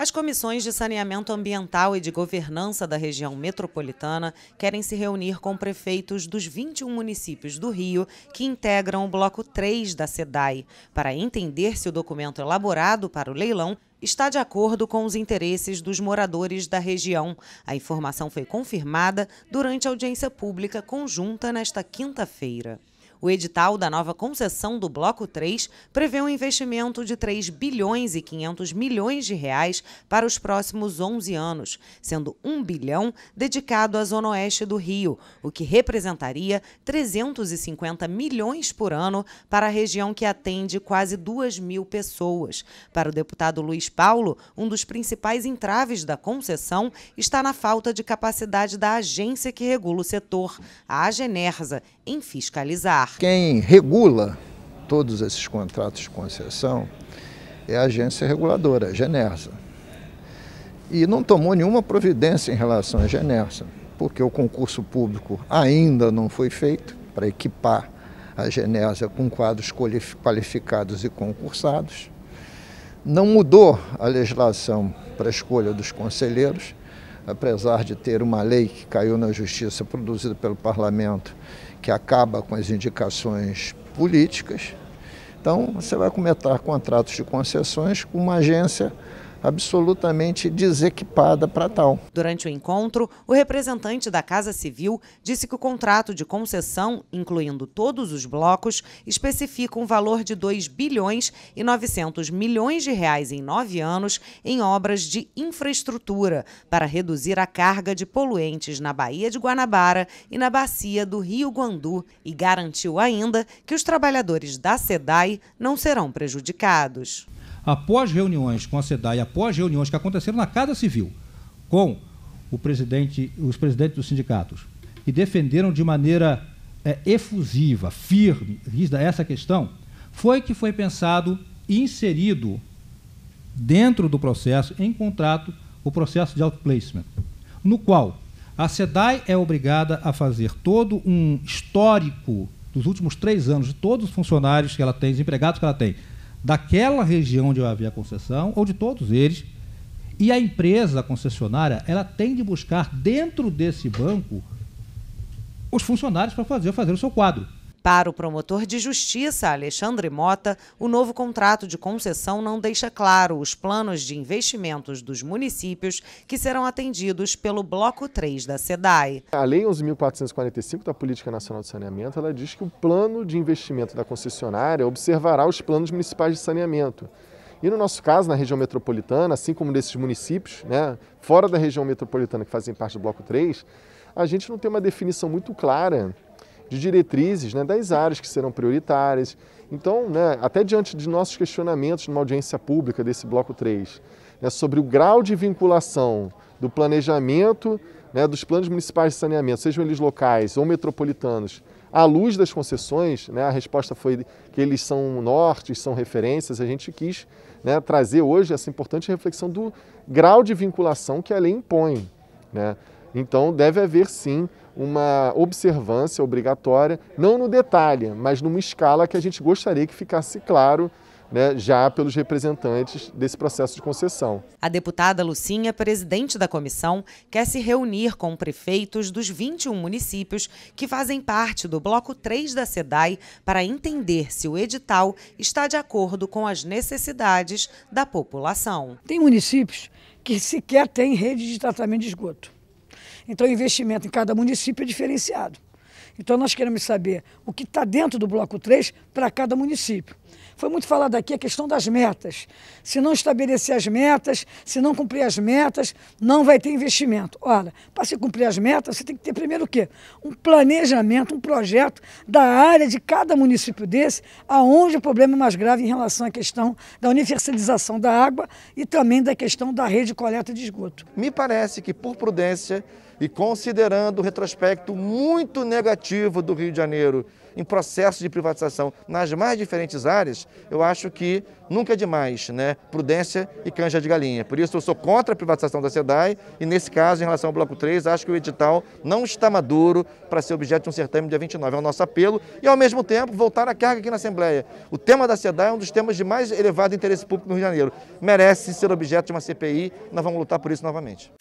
As comissões de saneamento ambiental e de governança da região metropolitana querem se reunir com prefeitos dos 21 municípios do Rio que integram o bloco 3 da SEDAI, para entender se o documento elaborado para o leilão está de acordo com os interesses dos moradores da região. A informação foi confirmada durante a audiência pública conjunta nesta quinta-feira. O edital da nova concessão do Bloco 3 prevê um investimento de 3 bilhões e 500 milhões de reais para os próximos 11 anos, sendo 1 bilhão dedicado à Zona Oeste do Rio, o que representaria 350 milhões por ano para a região que atende quase 2 mil pessoas. Para o deputado Luiz Paulo, um dos principais entraves da concessão está na falta de capacidade da agência que regula o setor, a Agenersa, em fiscalizar regular. Quem regula todos esses contratos de concessão é a agência reguladora, a Genersa. E não tomou nenhuma providência em relação à Genersa, porque o concurso público ainda não foi feito para equipar a Genersa com quadros qualificados e concursados. Não mudou a legislação para a escolha dos conselheiros apesar de ter uma lei que caiu na justiça produzida pelo parlamento, que acaba com as indicações políticas. Então, você vai cometer contratos de concessões com uma agência absolutamente desequipada para tal. Durante o encontro, o representante da Casa Civil disse que o contrato de concessão, incluindo todos os blocos, especifica um valor de 2 bilhões e 900 milhões de reais em nove anos em obras de infraestrutura para reduzir a carga de poluentes na Baía de Guanabara e na bacia do Rio Guandu e garantiu ainda que os trabalhadores da SEDAI não serão prejudicados após reuniões com a SEDAI, após reuniões que aconteceram na Casa Civil com presidente, os presidentes dos sindicatos, e defenderam de maneira é, efusiva, firme, rígida essa questão, foi que foi pensado e inserido dentro do processo, em contrato, o processo de outplacement, no qual a SEDAI é obrigada a fazer todo um histórico dos últimos três anos de todos os funcionários que ela tem, os empregados que ela tem, daquela região onde havia concessão ou de todos eles. E a empresa concessionária, ela tem de buscar dentro desse banco os funcionários para fazer, fazer o seu quadro. Para o promotor de justiça, Alexandre Mota, o novo contrato de concessão não deixa claro os planos de investimentos dos municípios que serão atendidos pelo Bloco 3 da SEDAE. A Lei 11.445 da Política Nacional de Saneamento ela diz que o plano de investimento da concessionária observará os planos municipais de saneamento. E no nosso caso, na região metropolitana, assim como nesses municípios, né, fora da região metropolitana que fazem parte do Bloco 3, a gente não tem uma definição muito clara de diretrizes né, das áreas que serão prioritárias. Então, né, até diante de nossos questionamentos numa audiência pública desse bloco 3, né, sobre o grau de vinculação do planejamento, né, dos planos municipais de saneamento, sejam eles locais ou metropolitanos, à luz das concessões, né, a resposta foi que eles são nortes, são referências. A gente quis né, trazer hoje essa importante reflexão do grau de vinculação que a lei impõe. Né? Então, deve haver sim uma observância obrigatória, não no detalhe, mas numa escala que a gente gostaria que ficasse claro né, já pelos representantes desse processo de concessão. A deputada Lucinha, presidente da comissão, quer se reunir com prefeitos dos 21 municípios que fazem parte do Bloco 3 da SEDAI para entender se o edital está de acordo com as necessidades da população. Tem municípios que sequer têm rede de tratamento de esgoto. Então, o investimento em cada município é diferenciado. Então, nós queremos saber o que está dentro do bloco 3 para cada município. Foi muito falado aqui a questão das metas. Se não estabelecer as metas, se não cumprir as metas, não vai ter investimento. Olha, para se cumprir as metas, você tem que ter primeiro o quê? Um planejamento, um projeto da área de cada município desse, aonde o problema é mais grave em relação à questão da universalização da água e também da questão da rede de coleta de esgoto. Me parece que, por prudência e considerando o retrospecto muito negativo do Rio de Janeiro em processos de privatização nas mais diferentes áreas, eu acho que nunca é demais, né? Prudência e canja de galinha. Por isso eu sou contra a privatização da SEDAI e nesse caso, em relação ao bloco 3, acho que o edital não está maduro para ser objeto de um certame dia 29. É o nosso apelo e ao mesmo tempo voltar à carga aqui na Assembleia. O tema da SEDAI é um dos temas de mais elevado interesse público no Rio de Janeiro. Merece ser objeto de uma CPI, nós vamos lutar por isso novamente.